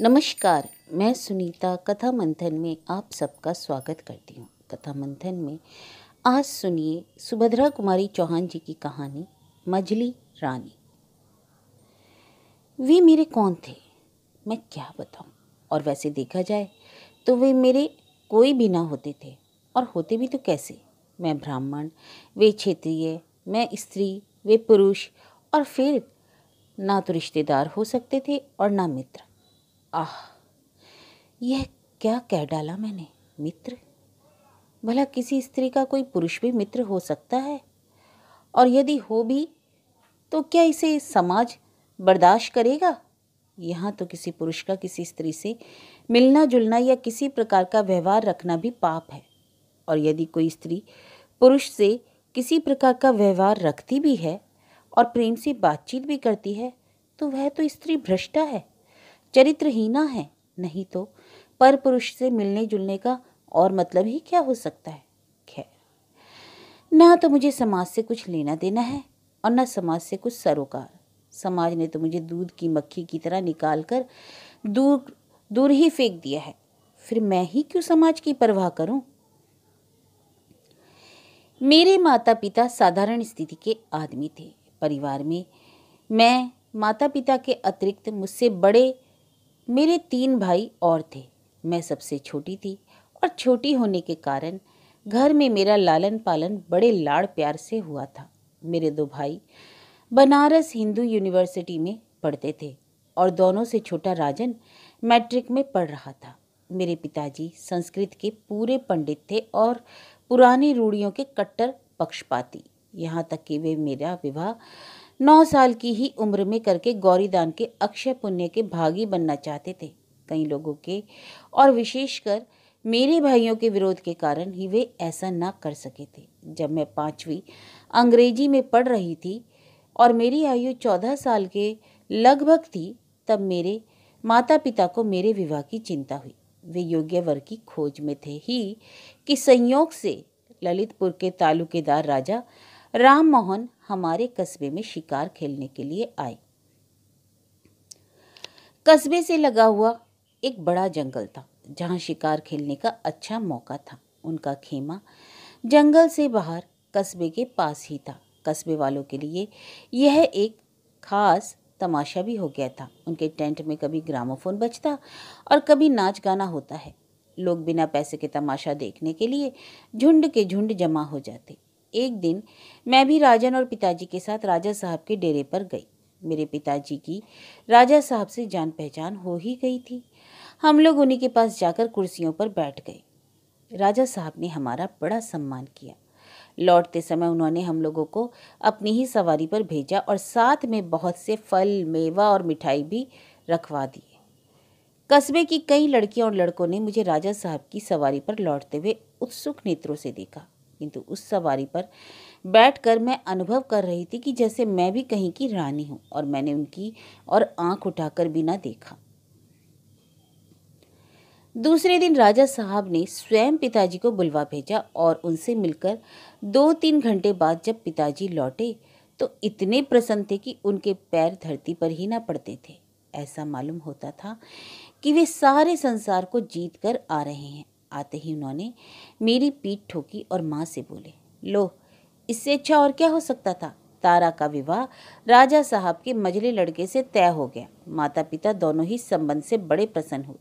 नमस्कार मैं सुनीता कथा मंथन में आप सबका स्वागत करती हूँ कथा मंथन में आज सुनिए सुभद्रा कुमारी चौहान जी की कहानी मजली रानी वे मेरे कौन थे मैं क्या बताऊँ और वैसे देखा जाए तो वे मेरे कोई भी ना होते थे और होते भी तो कैसे मैं ब्राह्मण वे क्षेत्रीय मैं स्त्री वे पुरुष और फिर ना तो रिश्तेदार हो सकते थे और ना मित्र आह यह क्या कह डाला मैंने मित्र भला किसी स्त्री का कोई पुरुष भी मित्र हो सकता है और यदि हो भी तो क्या इसे समाज बर्दाश्त करेगा यहाँ तो किसी पुरुष का किसी स्त्री से मिलना जुलना या किसी प्रकार का व्यवहार रखना भी पाप है और यदि कोई स्त्री पुरुष से किसी प्रकार का व्यवहार रखती भी है और प्रेम से बातचीत भी करती है तो वह तो स्त्री भ्रष्टा है चरित्रहीना है नहीं तो पर पुरुष से मिलने जुलने का और मतलब ही क्या हो सकता है खैर ना तो मुझे समाज से कुछ लेना देना है और न समाज से कुछ सरोकार समाज ने तो मुझे दूध की मक्खी की तरह निकाल कर दूर दूर ही फेंक दिया है फिर मैं ही क्यों समाज की परवाह करूं? मेरे माता पिता साधारण स्थिति के आदमी थे परिवार में मैं माता पिता के अतिरिक्त मुझसे बड़े मेरे तीन भाई और थे मैं सबसे छोटी थी और छोटी होने के कारण घर में मेरा लालन पालन बड़े लाड़ प्यार से हुआ था मेरे दो भाई बनारस हिंदू यूनिवर्सिटी में पढ़ते थे और दोनों से छोटा राजन मैट्रिक में पढ़ रहा था मेरे पिताजी संस्कृत के पूरे पंडित थे और पुरानी रूढ़ियों के कट्टर पक्षपाती यहाँ तक कि वे मेरा विवाह नौ साल की ही उम्र में करके गौरीदान के अक्षय पुण्य के भागी बनना चाहते थे कई लोगों के और विशेषकर मेरे भाइयों के विरोध के कारण ही वे ऐसा ना कर सके थे जब मैं पाँचवीं अंग्रेजी में पढ़ रही थी और मेरी आयु चौदह साल के लगभग थी तब मेरे माता पिता को मेरे विवाह की चिंता हुई वे योग्य वर्ग की खोज में थे ही कि संयोग से ललितपुर के तालुकेदार राजा राम मोहन हमारे कस्बे में शिकार खेलने के लिए आए कस्बे से लगा हुआ एक बड़ा जंगल था जहाँ शिकार खेलने का अच्छा मौका था उनका खेमा जंगल से बाहर कस्बे के पास ही था कस्बे वालों के लिए यह एक खास तमाशा भी हो गया था उनके टेंट में कभी ग्रामोफोन बजता और कभी नाच गाना होता है लोग बिना पैसे के तमाशा देखने के लिए झुंड के झुंड जमा हो जाते एक दिन मैं भी राजन और पिताजी के साथ राजा साहब के डेरे पर गई मेरे पिताजी की राजा साहब से जान पहचान हो ही गई थी हम लोग उन्हीं के पास जाकर कुर्सियों पर बैठ गए राजा साहब ने हमारा बड़ा सम्मान किया लौटते समय उन्होंने हम लोगों को अपनी ही सवारी पर भेजा और साथ में बहुत से फल मेवा और मिठाई भी रखवा दिए कस्बे की कई लड़कियों और लड़कों ने मुझे राजा साहब की सवारी पर लौटते हुए उत्सुक नेत्रों से देखा किंतु उस सवारी पर बैठकर मैं अनुभव कर रही थी कि जैसे मैं भी कहीं की रानी हूँ और मैंने उनकी और आंख उठाकर भी ना देखा दूसरे दिन राजा साहब ने स्वयं पिताजी को बुलवा भेजा और उनसे मिलकर दो तीन घंटे बाद जब पिताजी लौटे तो इतने प्रसन्न थे कि उनके पैर धरती पर ही ना पड़ते थे ऐसा मालूम होता था कि वे सारे संसार को जीत कर आ रहे हैं आते ही उन्होंने मेरी पीठ ठोकी और माँ से बोले लो इससे अच्छा और क्या हो सकता था तारा का विवाह राजा साहब के मजले लड़के से तय हो गया माता पिता दोनों ही संबंध से बड़े प्रसन्न हुए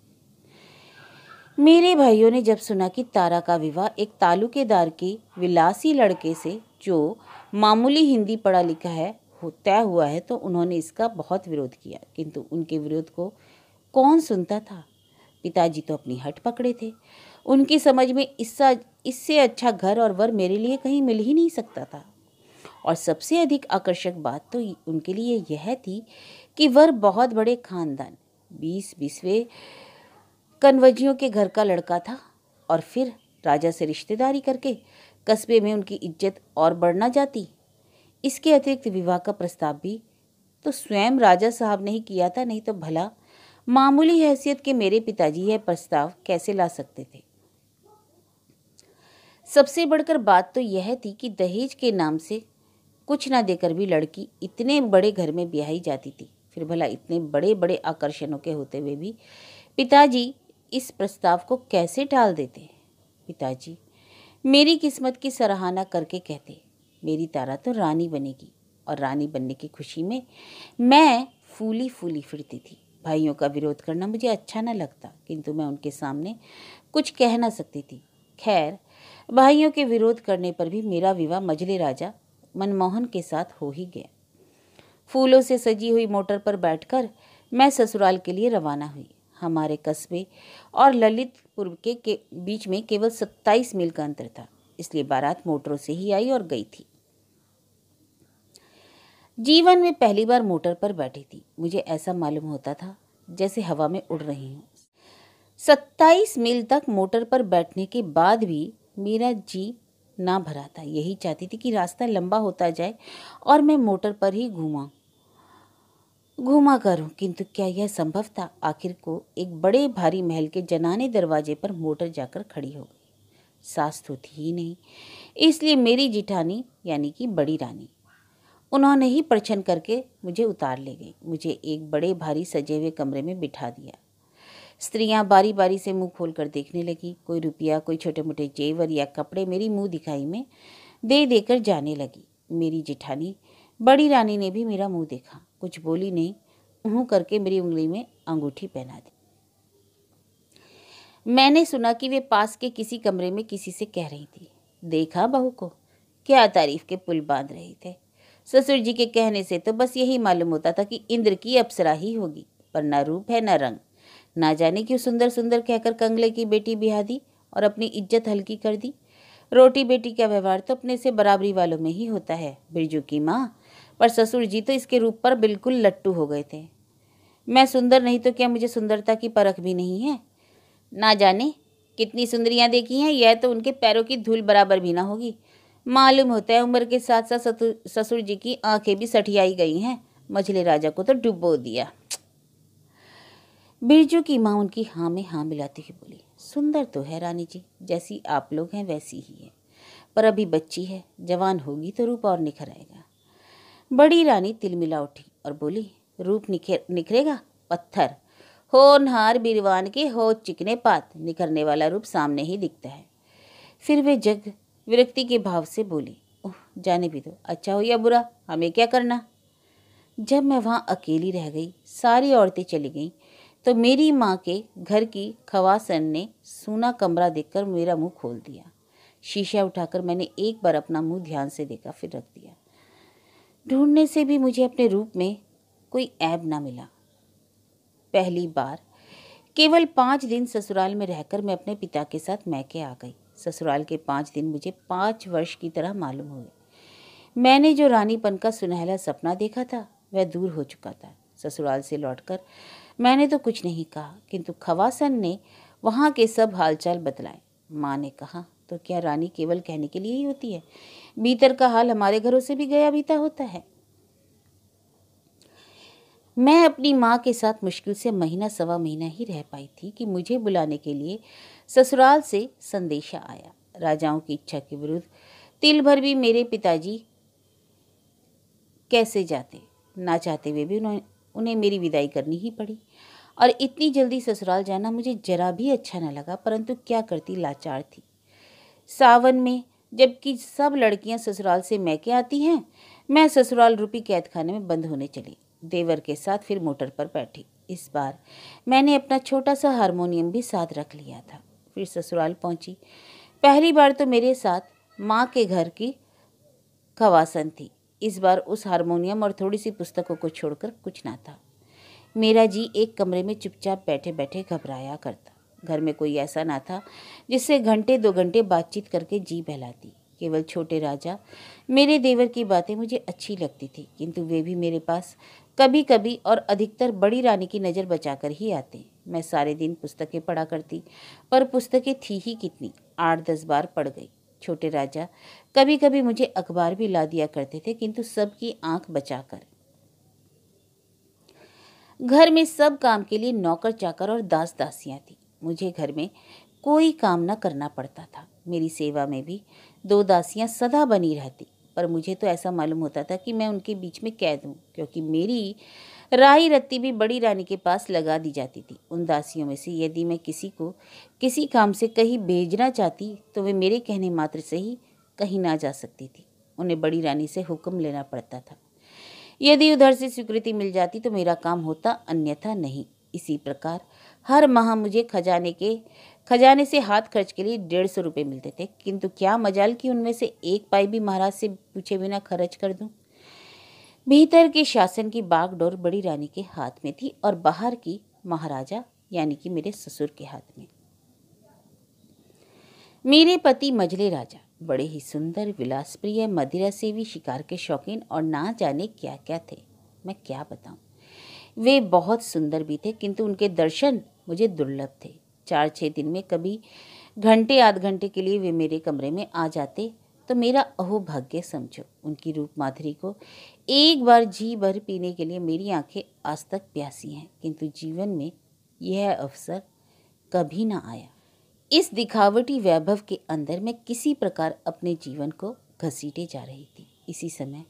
मेरे भाइयों ने जब सुना कि तारा का विवाह एक तालुकेदार के विलासी लड़के से जो मामूली हिंदी पढ़ा लिखा है तय हुआ है तो उन्होंने इसका बहुत विरोध किया किंतु उनके विरोध को कौन सुनता था पिताजी तो अपनी हट पकड़े थे उनकी समझ में इससा इससे अच्छा घर और वर मेरे लिए कहीं मिल ही नहीं सकता था और सबसे अधिक आकर्षक बात तो उनके लिए यह थी कि वर बहुत बड़े खानदान बीस बीसवें कनवजियों के घर का लड़का था और फिर राजा से रिश्तेदारी करके कस्बे में उनकी इज्जत और बढ़ना जाती इसके अतिरिक्त विवाह का प्रस्ताव भी तो स्वयं राजा साहब ने ही किया था नहीं तो भला मामूली हैसियत के मेरे पिताजी यह प्रस्ताव कैसे ला सकते थे सबसे बढ़कर बात तो यह थी कि दहेज के नाम से कुछ ना देकर भी लड़की इतने बड़े घर में ब्याही जाती थी फिर भला इतने बड़े बड़े आकर्षणों के होते हुए भी पिताजी इस प्रस्ताव को कैसे टाल देते पिताजी मेरी किस्मत की सराहना करके कहते मेरी तारा तो रानी बनेगी और रानी बनने की खुशी में मैं फूली फूली फिरती थी भाइयों का विरोध करना मुझे अच्छा ना लगता किंतु मैं उनके सामने कुछ कह ना सकती थी खैर भाइयों के विरोध करने पर भी मेरा विवाह मजले राजा मनमोहन के साथ हो ही गया फूलों से सजी हुई मोटर पर बैठकर मैं ससुराल के लिए रवाना हुई हमारे कस्बे और ललितपुर के, के बीच में केवल सत्ताईस मील का अंतर था इसलिए बारात मोटरों से ही आई और गई थी जीवन में पहली बार मोटर पर बैठी थी मुझे ऐसा मालूम होता था जैसे हवा में उड़ रही हूँ सत्ताईस मील तक मोटर पर बैठने के बाद भी मेरा जी ना भरा था यही चाहती थी कि रास्ता लंबा होता जाए और मैं मोटर पर ही घूमा घूमा करूं किंतु क्या यह संभव था आखिर को एक बड़े भारी महल के जनाने दरवाजे पर मोटर जाकर खड़ी हो गई सास तो थी ही नहीं इसलिए मेरी जिठानी यानी कि बड़ी रानी उन्होंने ही प्रछन करके मुझे उतार ले गई मुझे एक बड़े भारी सजे हुए कमरे में बिठा दिया स्त्रियां बारी बारी से मुंह खोलकर देखने लगी कोई रुपया कोई छोटे मोटे जेवर या कपड़े मेरी मुंह दिखाई में दे देकर जाने लगी मेरी जेठानी बड़ी रानी ने भी मेरा मुंह देखा कुछ बोली नहीं हूँ करके मेरी उंगली में अंगूठी पहना दी मैंने सुना कि वे पास के किसी कमरे में किसी से कह रही थी देखा बहू को क्या तारीफ के पुल बांध रहे थे ससुर जी के कहने से तो बस यही मालूम होता था कि इंद्र की अप्सरा ही होगी पर ना रूप है ना रंग ना जाने क्यों सुंदर सुंदर कहकर कंगले की बेटी बिहा दी और अपनी इज्जत हल्की कर दी रोटी बेटी का व्यवहार तो अपने से बराबरी वालों में ही होता है बिरजू की माँ पर ससुर जी तो इसके रूप पर बिल्कुल लट्टू हो गए थे मैं सुंदर नहीं तो क्या मुझे सुंदरता की परख भी नहीं है ना जाने कितनी सुंदरियाँ देखी हैं यह तो उनके पैरों की धूल बराबर भी ना होगी मालूम होता है उम्र के साथ साथ ससुर जी की आंखें भी सठियाई गई हैं मछली राजा को तो डुबो दिया बिरजू की माँ उनकी हाँ में हाँ मिलाती हुई बोली सुंदर तो है रानी जी जैसी आप लोग हैं वैसी ही है पर अभी बच्ची है जवान होगी तो रूप और निखर आएगा बड़ी रानी तिलमिला उठी और बोली रूप निखर निखरेगा पत्थर हो नहार बिरवान के हो चिकने पात निखरने वाला रूप सामने ही दिखता है फिर वे जग विरक्ति के भाव से बोली ओह जाने भी दो अच्छा हो या बुरा हमें क्या करना जब मैं वहाँ अकेली रह गई सारी औरतें चली गईं तो मेरी माँ के घर की खवासन ने सूना कमरा देखकर मेरा मुंह खोल दिया शीशा उठाकर मैंने एक बार अपना मुंह ध्यान से देखा फिर रख दिया ढूंढने से भी मुझे अपने रूप में कोई ऐब ना मिला पहली बार केवल पाँच दिन ससुराल में रहकर मैं अपने पिता के साथ मैके आ गई ससुराल के पाँच दिन मुझे पाँच वर्ष की तरह मालूम हुए मैंने जो रानीपन का सुनहला सपना देखा था वह दूर हो चुका था ससुराल से लौटकर मैंने तो कुछ नहीं कहा किंतु खवासन ने वहाँ के सब हालचाल बतलाए माँ ने कहा तो क्या रानी केवल कहने के लिए ही होती है भीतर का हाल हमारे घरों से भी गया बीता होता है मैं अपनी माँ के साथ मुश्किल से महीना सवा महीना ही रह पाई थी कि मुझे बुलाने के लिए ससुराल से संदेशा आया राजाओं की इच्छा के विरुद्ध तिल भर भी मेरे पिताजी कैसे जाते ना चाहते हुए भी उन्हें उन्हें मेरी विदाई करनी ही पड़ी और इतनी जल्दी ससुराल जाना मुझे जरा भी अच्छा न लगा परंतु क्या करती लाचार थी सावन में जबकि सब लड़कियां ससुराल से मैके आती हैं मैं ससुराल रूपी कैदखाने में बंद होने चली देवर के साथ फिर मोटर पर बैठी इस बार मैंने अपना छोटा सा हारमोनियम भी साथ रख लिया था फिर ससुराल पहुंची पहली बार तो मेरे साथ माँ के घर की खवासन थी इस बार उस हारमोनियम और थोड़ी सी पुस्तकों को छोड़कर कुछ ना था मेरा जी एक कमरे में चुपचाप बैठे बैठे घबराया करता घर में कोई ऐसा ना था जिससे घंटे दो घंटे बातचीत करके जी बहलाती केवल छोटे राजा मेरे देवर की बातें मुझे अच्छी लगती थी किंतु वे भी मेरे पास कभी कभी और अधिकतर बड़ी रानी की नज़र बचाकर ही आते मैं सारे दिन पुस्तकें पढ़ा करती पर पुस्तकें थी ही कितनी आठ दस बार पढ़ गई छोटे राजा कभी कभी मुझे अखबार भी ला दिया करते थे किंतु सबकी आंख बचाकर घर में सब काम के लिए नौकर चाकर और दास दासियाँ थीं मुझे घर में कोई काम न करना पड़ता था मेरी सेवा में भी दो दासियाँ सदा बनी रहती पर मुझे तो ऐसा मालूम होता था कि मैं उनके बीच में कैद हूँ क्योंकि मेरी राही रत्ती भी बड़ी रानी के पास लगा दी जाती थी उन दासियों में से यदि मैं किसी को किसी काम से कहीं भेजना चाहती तो वे मेरे कहने मात्र से ही कहीं ना जा सकती थी उन्हें बड़ी रानी से हुक्म लेना पड़ता था यदि उधर से स्वीकृति मिल जाती तो मेरा काम होता अन्यथा नहीं इसी प्रकार हर माह मुझे खजाने के खजाने से हाथ खर्च के लिए डेढ़ सौ रुपये मिलते थे किंतु क्या मजाल कि उनमें से एक पाई भी महाराज से पूछे बिना खर्च कर दूं भीतर के शासन की बागडोर बड़ी रानी के हाथ में थी और बाहर की महाराजा यानी कि मेरे ससुर के हाथ में मेरे पति मजले राजा बड़े ही सुंदर विलासप्रिय मदिरा से भी शिकार के शौकीन और ना जाने क्या क्या थे मैं क्या बताऊं वे बहुत सुंदर भी थे किंतु उनके दर्शन मुझे दुर्लभ थे चार छः दिन में कभी घंटे आध घंटे के लिए वे मेरे कमरे में आ जाते तो मेरा अहोभाग्य समझो उनकी रूप माधुरी को एक बार जी भर पीने के लिए मेरी आंखें आज तक प्यासी हैं किंतु जीवन में यह अवसर कभी ना आया इस दिखावटी वैभव के अंदर मैं किसी प्रकार अपने जीवन को घसीटे जा रही थी इसी समय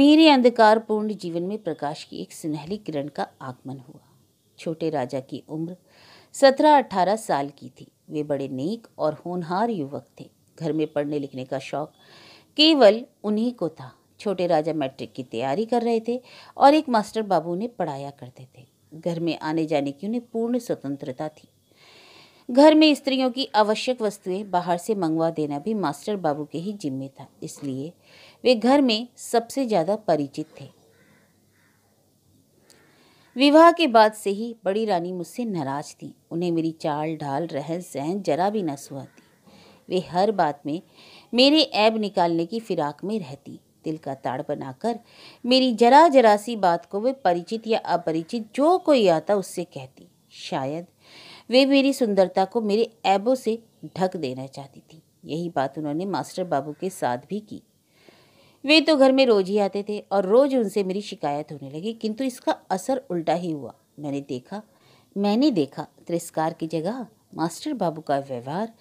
मेरे अंधकारपूर्ण जीवन में प्रकाश की एक सुनहली किरण का आगमन हुआ छोटे राजा की उम्र सत्रह अठारह साल की थी वे बड़े नेक और होनहार युवक थे घर में पढ़ने लिखने का शौक केवल उन्हीं को था छोटे राजा मैट्रिक की तैयारी कर रहे थे और एक मास्टर बाबू ने पढ़ाया करते थे घर में आने जाने की उन्हें पूर्ण स्वतंत्रता थी घर में स्त्रियों की आवश्यक वस्तुएं बाहर से मंगवा देना भी मास्टर बाबू के ही जिम्मे था इसलिए वे घर में सबसे ज़्यादा परिचित थे विवाह के बाद से ही बड़ी रानी मुझसे नाराज थी उन्हें मेरी चाल ढाल रहन सहन जरा भी न सुहाती वे हर बात में मेरे ऐब निकालने की फिराक में रहती दिल का ताड़ बनाकर मेरी जरा जरा सी बात को वे परिचित या अपरिचित जो कोई आता उससे कहती शायद वे मेरी सुंदरता को मेरे ऐबो से ढक देना चाहती थी यही बात उन्होंने मास्टर बाबू के साथ भी की वे तो घर में रोज ही आते थे और रोज उनसे मेरी शिकायत होने लगी किंतु इसका असर उल्टा ही हुआ मैंने देखा मैंने देखा तिरस्कार की जगह मास्टर बाबू का व्यवहार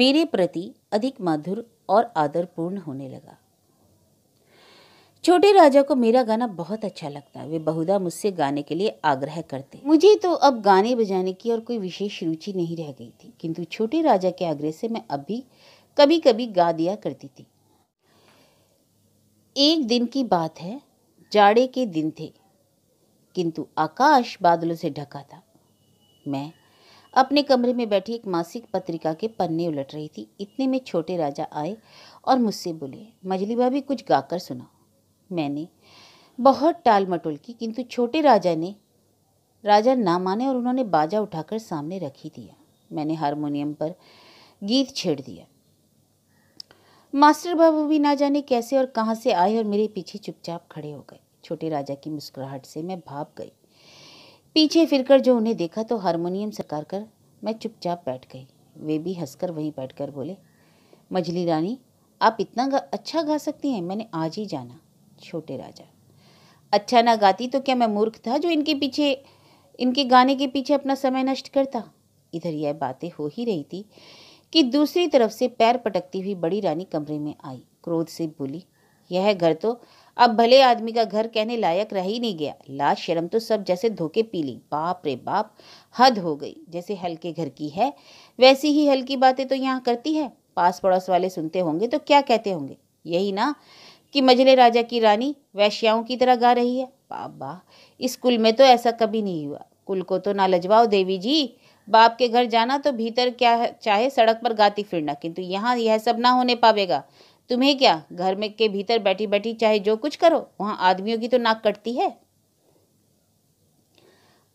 मेरे प्रति अधिक मधुर और आदरपूर्ण होने लगा छोटे राजा को मेरा गाना बहुत अच्छा लगता है वे बहुधा मुझसे गाने के लिए आग्रह करते मुझे तो अब गाने बजाने की और कोई विशेष रुचि नहीं रह गई थी किंतु छोटे राजा के आग्रह से मैं अभी कभी कभी गा दिया करती थी एक दिन की बात है जाड़े के दिन थे किंतु आकाश बादलों से ढका था मैं अपने कमरे में बैठी एक मासिक पत्रिका के पन्ने उलट रही थी इतने में छोटे राजा आए और मुझसे बोले मजली भाभी कुछ गाकर सुना मैंने बहुत टाल मटोल की किंतु छोटे राजा ने राजा ना माने और उन्होंने बाजा उठाकर सामने रख ही दिया मैंने हारमोनियम पर गीत छेड़ दिया मास्टर बाबू भी ना जाने कैसे और कहाँ से आए और मेरे पीछे चुपचाप खड़े हो गए छोटे राजा की मुस्कुराहट से मैं भाप गई पीछे फिरकर जो उन्हें देखा तो हारमोनियम सरकार कर मैं चुपचाप बैठ गई वे भी हंसकर वहीं बैठकर बोले मजली रानी आप इतना गा, अच्छा गा सकती हैं मैंने आज ही जाना छोटे राजा अच्छा ना गाती तो क्या मैं मूर्ख था जो इनके पीछे इनके गाने के पीछे अपना समय नष्ट करता इधर यह बातें हो ही रही थी कि दूसरी तरफ से पैर पटकती हुई बड़ी रानी कमरे में आई क्रोध से बोली यह घर तो अब भले आदमी का घर कहने लायक रह ही नहीं गया लाश शर्म तो सब जैसे धोखे पी ली बाप रे बाप हद हो गई जैसे हल्के घर की है वैसी ही हल्की बातें तो यहाँ करती है पास पड़ोस वाले सुनते होंगे तो क्या कहते होंगे यही ना कि मझले राजा की रानी वैश्याओं की तरह गा रही है बाबा इस कुल में तो ऐसा कभी नहीं हुआ कुल को तो ना लजवाओ देवी जी बाप के घर जाना तो भीतर क्या चाहे सड़क पर गाती फिरना किंतु यहाँ यह सब ना होने पावेगा तुम्हें क्या घर में के भीतर बैठी बैठी चाहे जो कुछ करो वहाँ आदमियों की तो नाक कटती है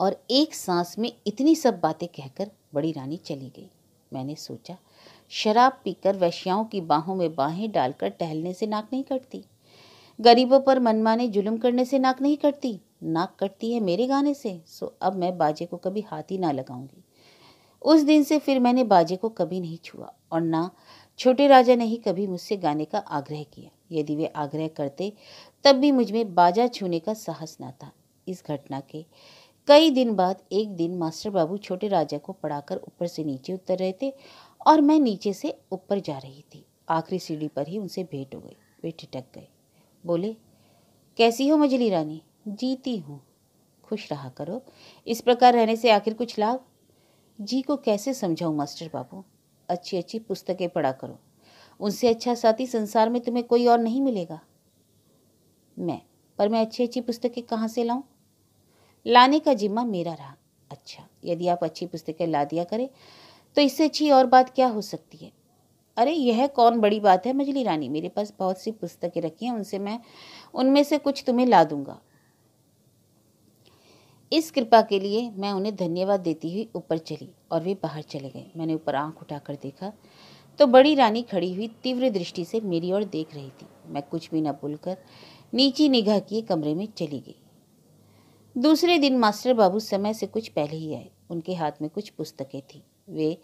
और एक सांस में इतनी सब बातें कहकर बड़ी रानी चली गई मैंने सोचा शराब पीकर वैश्याओं की बाहों में बाहें डालकर टहलने से नाक नहीं कटती गरीबों पर मनमाने जुलम करने से नाक नहीं कटती नाक कटती है मेरे गाने से सो अब मैं बाजे को कभी हाथ ही ना लगाऊंगी उस दिन से फिर मैंने बाजे को कभी नहीं छुआ और ना छोटे राजा ने ही कभी मुझसे गाने का आग्रह किया यदि वे आग्रह करते तब भी मुझ में बाजा छूने का साहस ना था इस घटना के कई दिन बाद एक दिन मास्टर बाबू छोटे राजा को पढ़ाकर ऊपर से नीचे उतर रहे थे और मैं नीचे से ऊपर जा रही थी आखिरी सीढ़ी पर ही उनसे भेंट हो गई वे ठिटक गए बोले कैसी हो मजली रानी जीती हूँ खुश रहा करो इस प्रकार रहने से आखिर कुछ लाभ जी को कैसे समझाऊँ मास्टर बाबू अच्छी अच्छी पुस्तकें पढ़ा करो उनसे अच्छा साथी संसार में तुम्हें कोई और नहीं मिलेगा मैं पर मैं अच्छी अच्छी पुस्तकें कहाँ से लाऊं लाने का जिम्मा मेरा रहा अच्छा यदि आप अच्छी पुस्तकें ला दिया करें तो इससे अच्छी और बात क्या हो सकती है अरे यह कौन बड़ी बात है मजली रानी मेरे पास बहुत सी पुस्तकें रखी हैं उनसे मैं उनमें से कुछ तुम्हें ला दूंगा इस कृपा के लिए मैं उन्हें धन्यवाद देती हुई ऊपर चली और वे बाहर चले गए मैंने ऊपर आंख उठाकर देखा तो बड़ी रानी खड़ी हुई तीव्र दृष्टि से मेरी ओर देख रही थी मैं कुछ भी न कर नीची निगाह किए कमरे में चली गई दूसरे दिन मास्टर बाबू समय से कुछ पहले ही आए उनके हाथ में कुछ पुस्तकें थीं वे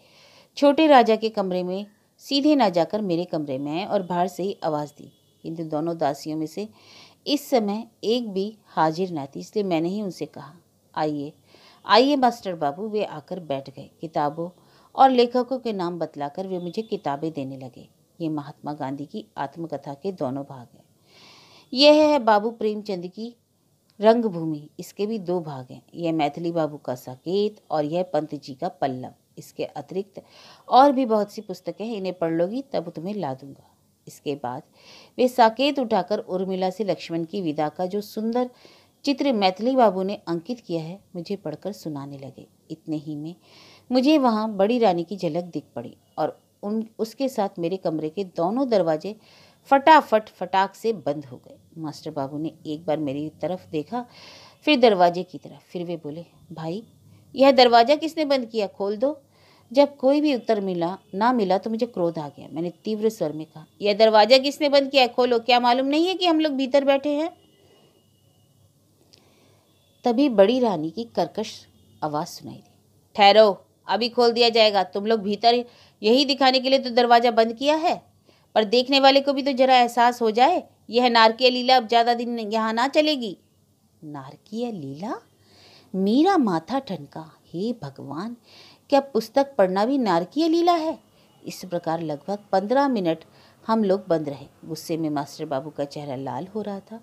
छोटे राजा के कमरे में सीधे ना जाकर मेरे कमरे में आए और बाहर से ही आवाज़ दी किंतु दोनों दासियों में से इस समय एक भी हाजिर ना थी इसलिए मैंने ही उनसे कहा आइए आइए मास्टर बाबू वे आकर बैठ गए किताबों और लेखकों के नाम बतलाकर वे मुझे किताबें देने लगे ये महात्मा गांधी की आत्मकथा के दोनों भाग हैं यह है बाबू प्रेमचंद की रंगभूमि इसके भी दो भाग हैं यह मैथिली बाबू का साकेत और यह पंत जी का पल्लव इसके अतिरिक्त और भी बहुत सी पुस्तकें हैं इन्हें पढ़ लोगी तब तुम्हें ला दूंगा इसके बाद वे साकेत उठाकर उर्मिला से लक्ष्मण की विदा का जो सुंदर चित्र मैथिली बाबू ने अंकित किया है मुझे पढ़कर सुनाने लगे इतने ही में मुझे वहाँ बड़ी रानी की झलक दिख पड़ी और उन उसके साथ मेरे कमरे के दोनों दरवाजे फटाफट फटाक से बंद हो गए मास्टर बाबू ने एक बार मेरी तरफ देखा फिर दरवाजे की तरफ फिर वे बोले भाई यह दरवाज़ा किसने बंद किया खोल दो जब कोई भी उत्तर मिला ना मिला तो मुझे क्रोध आ गया मैंने तीव्र स्वर में कहा यह दरवाज़ा किसने बंद किया खोलो क्या मालूम नहीं है कि हम लोग भीतर बैठे हैं तभी बड़ी रानी की कर्कश आवाज़ सुनाई दी ठहरो अभी खोल दिया जाएगा तुम लोग भीतर यही दिखाने के लिए तो दरवाज़ा बंद किया है पर देखने वाले को भी तो ज़रा एहसास हो जाए यह नारकीय लीला अब ज़्यादा दिन यहाँ ना चलेगी नारकीय लीला मेरा माथा ठनका हे भगवान क्या पुस्तक पढ़ना भी नारकीय लीला है इस प्रकार लगभग पंद्रह मिनट हम लोग बंद रहे गुस्से में मास्टर बाबू का चेहरा लाल हो रहा था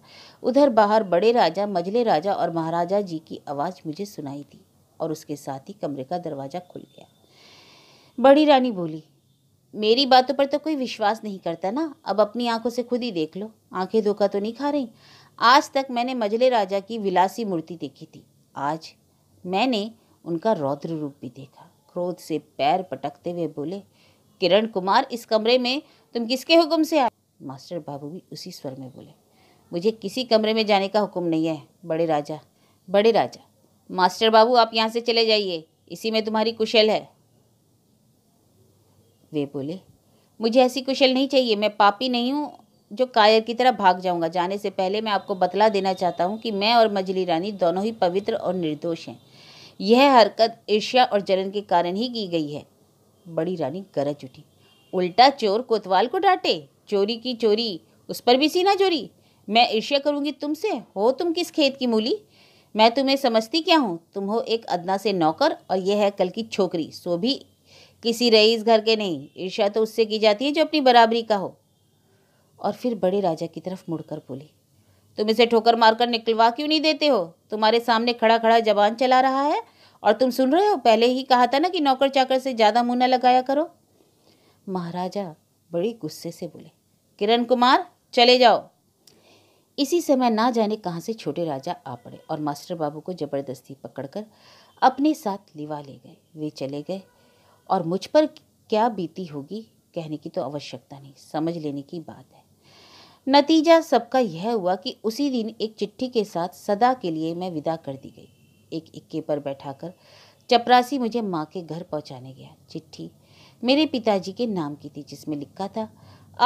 उधर बाहर बड़े राजा मझले राजा और महाराजा जी की आवाज़ मुझे सुनाई दी और उसके साथ ही कमरे का दरवाज़ा खुल गया बड़ी रानी बोली मेरी बातों पर तो कोई विश्वास नहीं करता ना अब अपनी आंखों से खुद ही देख लो आंखें धोखा तो नहीं खा रही आज तक मैंने मजले राजा की विलासी मूर्ति देखी थी आज मैंने उनका रौद्र रूप भी देखा क्रोध से पैर पटकते हुए बोले किरण कुमार इस कमरे में तुम किसके हुक्म से आए मास्टर बाबू भी उसी स्वर में बोले मुझे किसी कमरे में जाने का हुक्म नहीं है बड़े राजा बड़े राजा मास्टर बाबू आप यहाँ से चले जाइए इसी में तुम्हारी कुशल है वे बोले मुझे ऐसी कुशल नहीं चाहिए मैं पापी नहीं हूँ जो कायर की तरह भाग जाऊँगा जाने से पहले मैं आपको बतला देना चाहता हूँ कि मैं और मजली रानी दोनों ही पवित्र और निर्दोष हैं यह हरकत ईर्ष्या और जलन के कारण ही की गई है बड़ी रानी गरज उठी उल्टा चोर कोतवाल को डांटे चोरी की चोरी उस पर भी सीना चोरी मैं ईर्ष्या करूंगी तुमसे हो तुम किस खेत की मूली मैं तुम्हें समझती क्या हूँ तुम हो एक अदना से नौकर और यह है कल की छोकरी सो भी किसी रईस घर के नहीं ईर्ष्या तो उससे की जाती है जो अपनी बराबरी का हो और फिर बड़े राजा की तरफ मुड़कर बोली तुम इसे ठोकर मारकर निकलवा क्यों नहीं देते हो तुम्हारे सामने खड़ा खड़ा जबान चला रहा है और तुम सुन रहे हो पहले ही कहा था ना कि नौकर चाकर से ज़्यादा मुँह न लगाया करो महाराजा बड़ी गुस्से से बोले किरण कुमार चले जाओ इसी समय ना जाने कहाँ से छोटे राजा आ पड़े और मास्टर बाबू को ज़बरदस्ती पकड़कर अपने साथ लिवा ले गए वे चले गए और मुझ पर क्या बीती होगी कहने की तो आवश्यकता नहीं समझ लेने की बात है नतीजा सबका यह हुआ कि उसी दिन एक चिट्ठी के साथ सदा के लिए मैं विदा कर दी गई एक इक्के पर बैठाकर चपरासी मुझे माँ के घर पहुँचाने गया चिट्ठी मेरे पिताजी के नाम की थी जिसमें लिखा था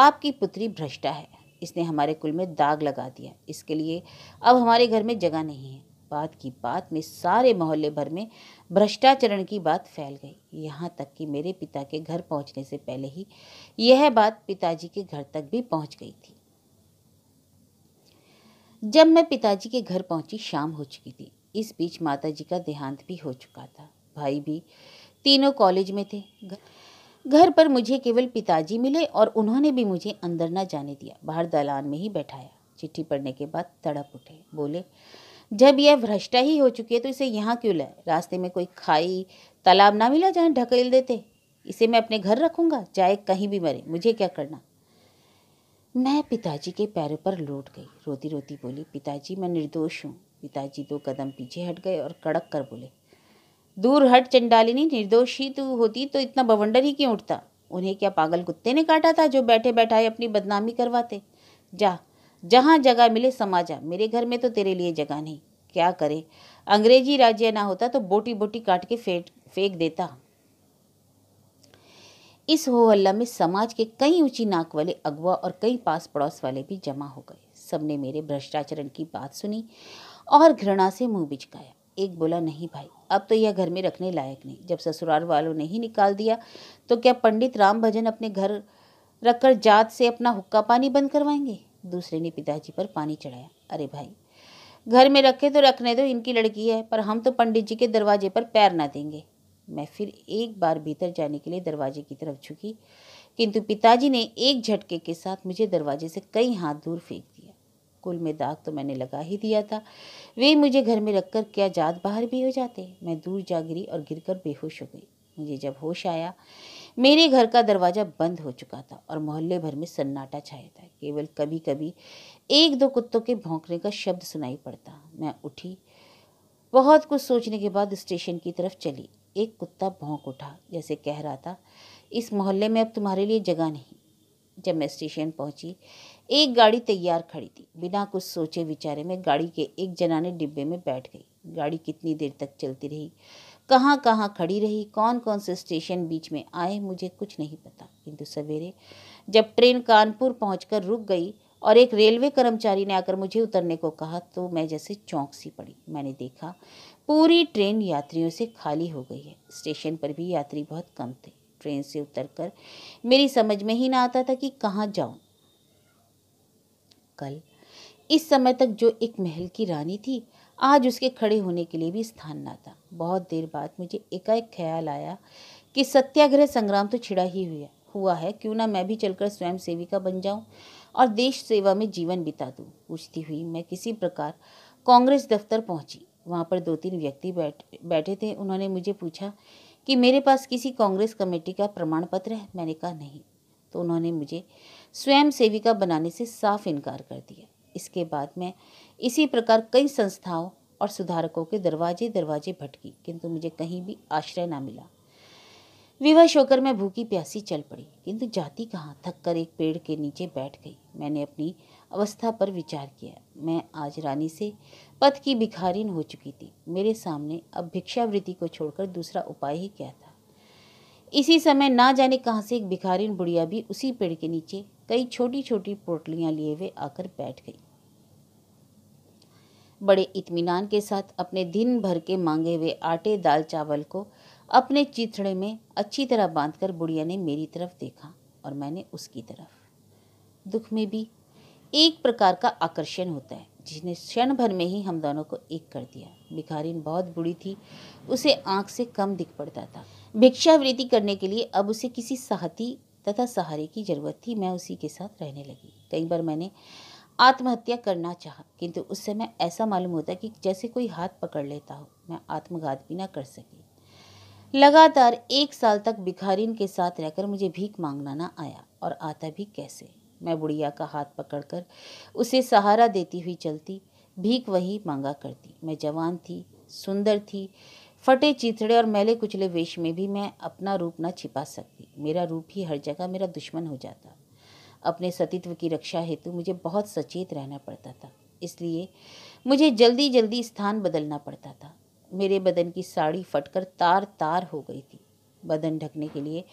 आपकी पुत्री भ्रष्टा है इसने हमारे कुल में दाग लगा दिया इसके लिए अब हमारे घर में जगह नहीं है बात की बात में सारे मोहल्ले भर में भ्रष्टाचरण की बात फैल गई यहाँ तक कि मेरे पिता के घर पहुँचने से पहले ही यह बात पिताजी के घर तक भी पहुँच गई थी जब मैं पिताजी के घर पहुंची शाम हो चुकी थी इस बीच माताजी का देहांत भी हो चुका था भाई भी तीनों कॉलेज में थे घर पर मुझे केवल पिताजी मिले और उन्होंने भी मुझे अंदर ना जाने दिया बाहर दलान में ही बैठाया चिट्ठी पढ़ने के बाद तड़प उठे बोले जब यह भ्रष्टा ही हो चुकी है तो इसे यहाँ क्यों लाए रास्ते में कोई खाई तालाब ना मिला जहाँ ढकेल देते इसे मैं अपने घर रखूँगा चाहे कहीं भी मरे मुझे क्या करना मैं पिताजी के पैरों पर लौट गई रोती रोती बोली पिताजी मैं निर्दोष हूँ पिताजी दो कदम पीछे हट गए और कड़क कर बोले दूर हट चंडालिनी निर्दोष ही तू होती तो इतना बवंडर ही क्यों उठता उन्हें क्या पागल कुत्ते ने काटा था जो बैठे बैठाए अपनी बदनामी करवाते जा जहाँ जगह मिले समा जा मेरे घर में तो तेरे लिए जगह नहीं क्या करे अंग्रेजी राज्य ना होता तो बोटी बोटी काट के फेंक फेंक देता इस हो हल्ला में समाज के कई ऊंची नाक वाले अगवा और कई पास पड़ोस वाले भी जमा हो गए सबने मेरे भ्रष्टाचरण की बात सुनी और घृणा से मुंह बिचकाया एक बोला नहीं भाई अब तो यह घर में रखने लायक नहीं जब ससुराल वालों ने ही निकाल दिया तो क्या पंडित राम भजन अपने घर रखकर जात से अपना हुक्का पानी बंद करवाएंगे दूसरे ने पिताजी पर पानी चढ़ाया अरे भाई घर में रखे तो रखने दो इनकी लड़की है पर हम तो पंडित जी के दरवाजे पर पैर ना देंगे मैं फिर एक बार भीतर जाने के लिए दरवाजे की तरफ झुकी किंतु पिताजी ने एक झटके के साथ मुझे दरवाजे से कई हाथ दूर फेंक दिया कुल में दाग तो मैंने लगा ही दिया था वे मुझे घर में रखकर क्या जात बाहर भी हो जाते मैं दूर जा गिरी और गिरकर बेहोश हो गई मुझे जब होश आया मेरे घर का दरवाज़ा बंद हो चुका था और मोहल्ले भर में सन्नाटा छाया था केवल कभी कभी एक दो कुत्तों के भौंकने का शब्द सुनाई पड़ता मैं उठी बहुत कुछ सोचने के बाद स्टेशन की तरफ चली एक कुत्ता भौंक उठा जैसे कह रहा था इस मोहल्ले में अब तुम्हारे लिए जगह नहीं जब मैं स्टेशन पहुंची एक गाड़ी तैयार खड़ी थी बिना कुछ सोचे विचारे में गाड़ी के एक जनाने डिब्बे में बैठ गई गाड़ी कितनी देर तक चलती रही कहाँ कहाँ खड़ी रही कौन कौन से स्टेशन बीच में आए मुझे कुछ नहीं पता किंतु सवेरे जब ट्रेन कानपुर कर रुक गई और एक रेलवे कर्मचारी ने आकर मुझे उतरने को कहा तो मैं जैसे चौंक सी पड़ी मैंने देखा पूरी ट्रेन यात्रियों से खाली हो गई है स्टेशन पर भी यात्री बहुत कम थे ट्रेन से उतरकर मेरी समझ में ही ना आता था कि कहाँ जाऊं कल इस समय तक जो एक महल की रानी थी आज उसके खड़े होने के लिए भी स्थान ना था बहुत देर बाद मुझे एकाएक ख्याल आया कि सत्याग्रह संग्राम तो छिड़ा ही हुआ हुआ है क्यों ना मैं भी चलकर स्वयं सेविका बन जाऊं और देश सेवा में जीवन बिता दूं पूछती हुई मैं किसी प्रकार कांग्रेस दफ्तर पहुंची वहाँ पर दो तीन व्यक्ति बैठ बैठे थे उन्होंने मुझे पूछा कि मेरे पास किसी कांग्रेस कमेटी का प्रमाण पत्र है मैंने कहा नहीं तो उन्होंने मुझे स्वयं सेविका बनाने से साफ इनकार कर दिया इसके बाद मैं इसी प्रकार कई संस्थाओं और सुधारकों के दरवाजे दरवाजे भटकी किंतु मुझे कहीं भी आश्रय ना मिला विवश होकर मैं भूखी प्यासी चल पड़ी किंतु जाती कहाँ थक कर एक पेड़ के नीचे बैठ गई मैंने अपनी अवस्था पर विचार किया मैं आज रानी से पथ की भिखारीन हो चुकी थी मेरे सामने अब भिक्षावृत्ति को छोड़कर दूसरा उपाय ही क्या था इसी समय ना जाने कहाँ से एक भिखारीन बुढ़िया भी उसी पेड़ के नीचे कई छोटी छोटी पोटलियाँ लिए हुए आकर बैठ गई बड़े इत्मीनान के साथ अपने दिन भर के मांगे हुए आटे दाल चावल को अपने चिथड़े में अच्छी तरह बांधकर बुढ़िया ने मेरी तरफ देखा और मैंने उसकी तरफ दुख में भी एक प्रकार का आकर्षण होता है जिसने क्षण भर में ही हम दोनों को एक कर दिया भिखारिन बहुत बुरी थी उसे आंख से कम दिख पड़ता था भिक्षावृत्ति करने के लिए अब उसे किसी साहती तथा सहारे की जरूरत थी मैं उसी के साथ रहने लगी कई बार मैंने आत्महत्या करना चाह किंतु उस समय ऐसा मालूम होता कि जैसे कोई हाथ पकड़ लेता हो मैं आत्मघात भी ना कर सकी लगातार एक साल तक भिखारिन के साथ रहकर मुझे भीख मांगना ना आया और आता भी कैसे मैं बुढ़िया का हाथ पकड़कर उसे सहारा देती हुई चलती भीख वही मांगा करती मैं जवान थी सुंदर थी फटे चीथड़े और मैले कुचले वेश में भी मैं अपना रूप न छिपा सकती मेरा रूप ही हर जगह मेरा दुश्मन हो जाता अपने सतीत्व की रक्षा हेतु मुझे बहुत सचेत रहना पड़ता था इसलिए मुझे जल्दी जल्दी स्थान बदलना पड़ता था मेरे बदन की साड़ी फटकर तार तार हो गई थी बदन ढकने के लिए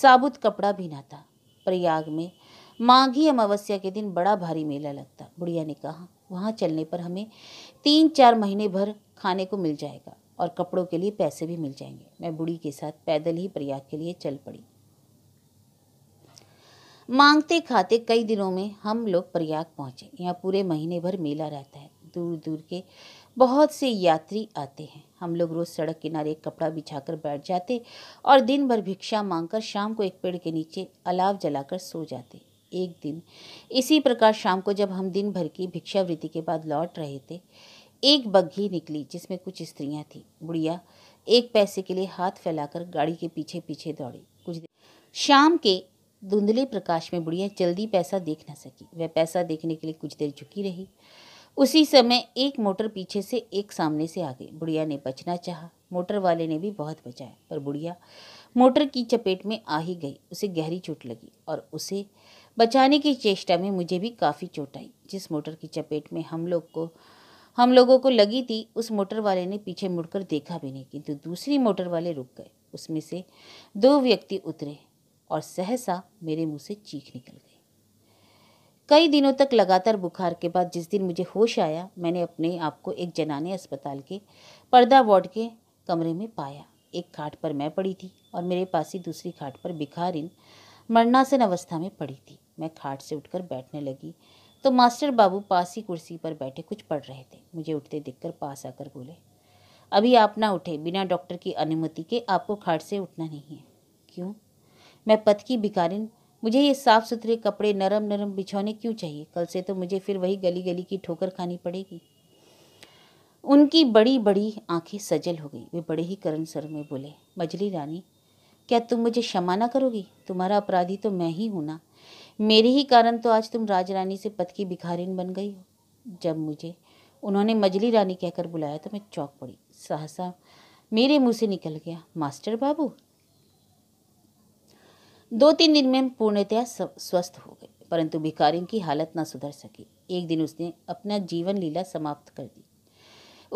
साबुत कपड़ा भी ना था प्रयाग में माघी अमावस्या के दिन बड़ा भारी मेला लगता बुढ़िया ने कहा वहाँ चलने पर हमें तीन चार महीने भर खाने को मिल जाएगा और कपड़ों के लिए पैसे भी मिल जाएंगे मैं बुढ़ी के साथ पैदल ही प्रयाग के लिए चल पड़ी मांगते खाते कई दिनों में हम लोग प्रयाग पहुँचे यहाँ पूरे महीने भर मेला रहता है दूर दूर के बहुत से यात्री आते हैं हम लोग रोज़ सड़क किनारे एक कपड़ा बिछाकर बैठ जाते और दिन भर भिक्षा मांगकर शाम को एक पेड़ के नीचे अलाव जलाकर सो जाते एक दिन इसी प्रकार शाम को जब हम दिन भर की भिक्षावृत्ति के बाद लौट रहे थे एक बग्घी निकली जिसमें कुछ स्त्रियां थी बुढ़िया एक पैसे के लिए हाथ फैलाकर गाड़ी के पीछे पीछे दौड़ी कुछ दिन शाम के धुंधले प्रकाश में बुढ़िया जल्दी पैसा देख न सकी वह पैसा देखने के लिए कुछ देर झुकी रही उसी समय एक मोटर पीछे से एक सामने से आ गई बुढ़िया ने बचना चाहा मोटर वाले ने भी बहुत बचाया पर बुढ़िया मोटर की चपेट में आ ही गई उसे गहरी चोट लगी और उसे बचाने की चेष्टा में मुझे भी काफ़ी चोट आई जिस मोटर की चपेट में हम लोग को हम लोगों को लगी थी उस मोटर वाले ने पीछे मुड़कर देखा भी नहीं किंतु दूसरी मोटर वाले रुक गए उसमें से दो व्यक्ति उतरे और सहसा मेरे मुंह से चीख निकल गई कई दिनों तक लगातार बुखार के बाद जिस दिन मुझे होश आया मैंने अपने आप को एक जनाने अस्पताल के पर्दा वार्ड के कमरे में पाया एक खाट पर मैं पड़ी थी और मेरे पास ही दूसरी खाट पर भिखारिन मरणासन अवस्था में पड़ी थी मैं खाट से उठकर बैठने लगी तो मास्टर बाबू पास ही कुर्सी पर बैठे कुछ पढ़ रहे थे मुझे उठते देखकर पास आकर बोले अभी आप ना उठे बिना डॉक्टर की अनुमति के आपको खाट से उठना नहीं है क्यों मैं पथ की भिकारिन मुझे ये साफ़ सुथरे कपड़े नरम नरम बिछौने क्यों चाहिए कल से तो मुझे फिर वही गली गली की ठोकर खानी पड़ेगी उनकी बड़ी बड़ी आंखें सजल हो गई वे बड़े ही करण सर में बोले मजली रानी क्या तुम मुझे क्षमा ना करोगी तुम्हारा अपराधी तो मैं ही हूं ना मेरे ही कारण तो आज तुम राज रानी से पथ की भिखारिन बन गई हो जब मुझे उन्होंने मजली रानी कहकर बुलाया तो मैं चौक पड़ी सहसा मेरे मुंह से निकल गया मास्टर बाबू दो तीन दिन में पूर्णतया स्वस्थ हो गए परंतु भिखारिन की हालत ना सुधर सकी एक दिन उसने अपना जीवन लीला समाप्त कर दी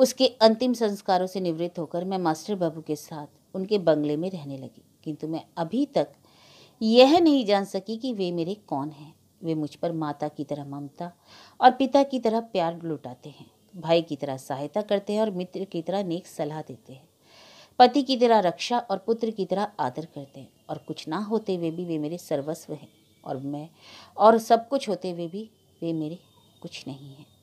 उसके अंतिम संस्कारों से निवृत्त होकर मैं मास्टर बाबू के साथ उनके बंगले में रहने लगी किंतु मैं अभी तक यह नहीं जान सकी कि वे मेरे कौन हैं वे मुझ पर माता की तरह ममता और पिता की तरह प्यार लुटाते हैं भाई की तरह सहायता करते हैं और मित्र की तरह नेक सलाह देते हैं पति की तरह रक्षा और पुत्र की तरह आदर करते हैं और कुछ ना होते हुए भी वे मेरे सर्वस्व हैं और मैं और सब कुछ होते हुए भी वे मेरे कुछ नहीं हैं